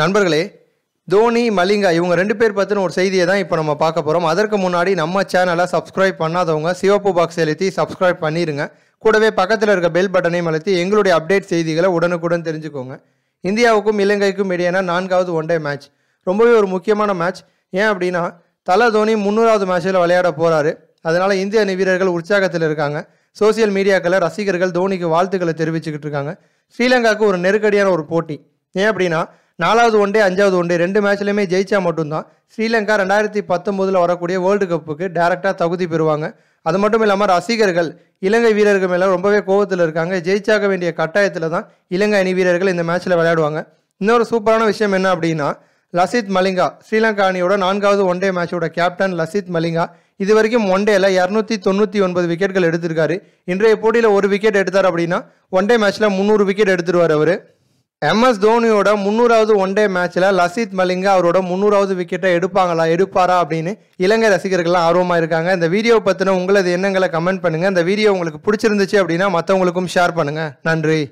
நண்பர்களே தோனி மலிங்கா இவங்க ரெண்டு பேர் பற்றின ஒரு செய்தியை தான் இப்போ நம்ம பார்க்க போகிறோம் அதற்கு முன்னாடி நம்ம சேனலை சப்ஸ்கிரைப் பண்ணாதவங்க சிவப்பு பாக்ஸ் எழுத்தி சப்ஸ்கிரைப் பண்ணிடுங்க கூடவே பக்கத்தில் இருக்க பெல் பட்டனையும் அழுத்தி எங்களுடைய அப்டேட் செய்திகளை உடனுக்குடன் தெரிஞ்சுக்கோங்க இந்தியாவுக்கும் இலங்கைக்கும் இடையேனா நான்காவது ஒன் டே மேட்ச் ரொம்பவே ஒரு முக்கியமான மேட்ச் ஏன் அப்படின்னா தலை தோனி முந்நூறாவது மேட்ச்சில் விளையாட போகிறாரு அதனால் இந்திய அணி வீரர்கள் உற்சாகத்தில் இருக்காங்க சோசியல் மீடியாக்களில் ரசிகர்கள் தோனிக்கு வாழ்த்துக்களை தெரிவிச்சுக்கிட்டு இருக்காங்க ஸ்ரீலங்காவுக்கு ஒரு நெருக்கடியான ஒரு போட்டி ஏன் அப்படின்னா நாலாவது ஒன் டே அஞ்சாவது ஒன் டே ரெண்டு மேட்ச்லையுமே ஜெயிச்சா மட்டும்தான் ஸ்ரீலங்கா ரெண்டாயிரத்தி பத்தொம்போதில் வரக்கூடிய வேர்ல்டு கப்புக்கு டேரெக்டாக தகுதி பெறுவாங்க அது மட்டும் இல்லாமல் ரசிகர்கள் இலங்கை வீரர்கள் மேலே ரொம்பவே கோபத்தில் இருக்காங்க ஜெயிச்சாக வேண்டிய கட்டாயத்தில் தான் இலங்கை அணி வீரர்கள் இந்த மேட்ச்சில் விளையாடுவாங்க இன்னொரு சூப்பரான விஷயம் என்ன அப்படின்னா லசித் மலிங்கா ஸ்ரீலங்கா அணியோட நான்காவது ஒன் டே மேட்சோட கேப்டன் லசித் மலிங்கா இது வரைக்கும் ஒன் டேல இரநூத்தி தொண்ணூற்றி ஒன்பது விக்கெட்கள் எடுத்திருக்காரு இன்றைய போட்டியில் ஒரு விக்கெட் எடுத்தார் அப்படின்னா ஒன் டே மேட்ச்சில் முந்நூறு விக்கெட் எடுத்துருவார் அவர் எம்எஸ் தோனியோட முந்நூறாவது ஒன் டே மேட்ச்சில் லசித் மலிங்கா அவரோட முந்நூறாவது விக்கெட்டை எடுப்பாங்களா எடுப்பாரா அப்படின்னு இலங்கை ரசிகர்கள்லாம் ஆர்வமாக இருக்காங்க இந்த வீடியோ பற்றின உங்களது எண்ணங்களை கமெண்ட் பண்ணுங்கள் இந்த வீடியோ உங்களுக்கு பிடிச்சிருந்துச்சு அப்படின்னா மற்றவங்களுக்கும் ஷேர் பண்ணுங்கள் நன்றி